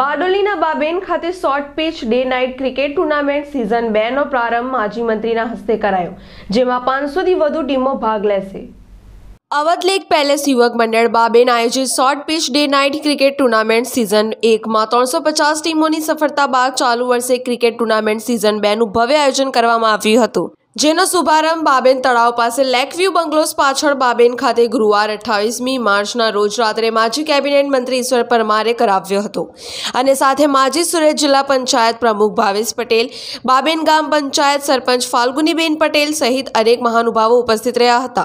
બારડોલીના બાબેન ખાતે short pitch day night cricket tournament season બે નો પ્રારંભ માજી મંત્રીના હસ્તે કરાયો જેમાં પાંચસોથી વધુ ટીમો ભાગ લેશે અવધ લેક પેલેસ યુવક મંડળ બાબેન આયોજિત short pitch day night cricket tournament season એકમાં ત્રણસો પચાસ ટીમોની સફળતા બાદ ચાલુ વર્ષે ક્રિકેટ ટુર્નામેન્ટ સિઝન બેનું ભવ્ય આયોજન કરવામાં આવ્યું હતું જેનો શુભારંભ બાબેન તળાવ પાસે લેકવ્યુ બંગલોસ પાછળ બાબેન ખાતે ગુરુવાર અઠ્ઠાવીસમી માર્ચના રોજ રાત્રે માજી કેબિનેટ મંત્રી ઈશ્વર પરમારે કરાવ્યો હતો અને સાથે માજી સુરત જિલ્લા પંચાયત પ્રમુખ ભાવેશ પટેલ બાબેન ગામ પંચાયત સરપંચ ફાલ્ગુનીબેન પટેલ સહિત અનેક મહાનુભાવો ઉપસ્થિત રહ્યા હતા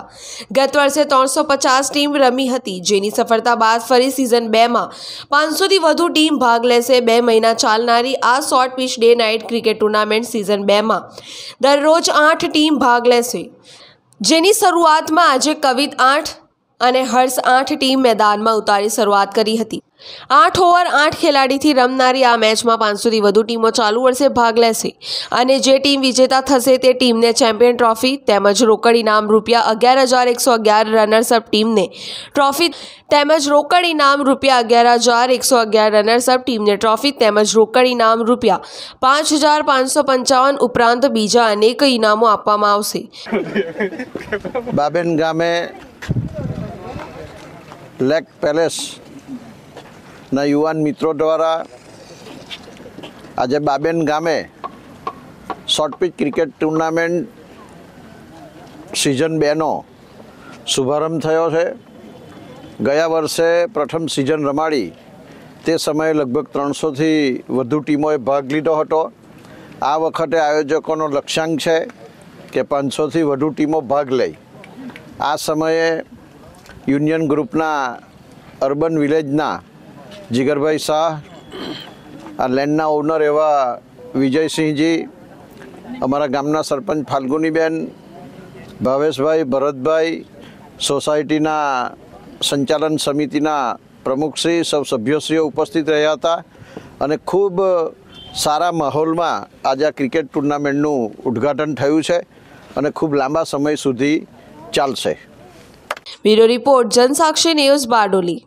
ગત વર્ષે ત્રણસો પચાસ ટીમ રમી હતી જેની સફળતા બાદ ફરી સિઝન બેમાં પાંચસોથી વધુ ટીમ ભાગ લેશે બે મહિના ચાલનારી આ short pitch day night cricket tournament season બેમાં દરરોજ આઠ આઠ ટીમ ભાગ લેશે જેની શરૂઆતમાં આજે કવિત આઠ અને હર્ષ આઠ ટીમ મેદાનમાં ઉતારી શરૂઆત કરી હતી આઠ ઓવર આઠ ખેલાડીથી રમનારી આ મેચમાં પાંચસોથી વધુ ટીમો ચાલુ વર્ષે ભાગ લેશે અને જે ટીમ વિજેતા થશે તે ટીમને ચેમ્પિયન ટ્રોફી તેમજ રોકડ ઇનામ રૂપિયા અગિયાર હજાર એકસો અગિયાર રનર્સઅપ ટીમને ટ્રોફી તેમજ રોકડ ઇનામ રૂપિયા અગિયાર હજાર એકસો અગિયાર રનર્સઅપ ટીમને ટ્રોફી તેમજ રોકડ ઇનામ રૂપિયા પાંચ હજાર પાંચસો પંચાવન ઉપરાંત બીજા અનેક ઇનામો આપવામાં આવશે બાબેન ગામે લેક પેલેસના યુવાન મિત્રો દ્વારા આજે બાબેન ગામે short pitch cricket tournament season બેનો શુભારંભ થયો છે ગયા વર્ષે પ્રથમ સિઝન રમાડી તે સમયે લગભગ ત્રણસોથી વધુ ટીમોએ ભાગ લીધો હતો આ વખતે આયોજકોનો લક્ષ્યાંક છે કે પાંચસોથી વધુ ટીમો ભાગ લઈ આ સમયે યુનિયન ગ્રુપના અર્બન વિલેજના જીગરભાઈ શાહ આ લેન્ડના ઓનર એવા વિજયસિંહજી અમારા ગામના સરપંચ ફાલ્ગુનીબેન ભાવેશભાઈ ભરતભાઈ સોસાયટીના સંચાલન સમિતિના પ્રમુખશ્રી સૌ સભ્યશ્રીઓ ઉપસ્થિત રહ્યા હતા અને ખૂબ સારા માહોલમાં આજે આ ક્રિકેટ ટુર્નામેન્ટનું ઉદ્ઘાટન થયું છે અને ખૂબ લાંબા સમય સુધી ચાલશે bureau report Jansakshi news Bardoli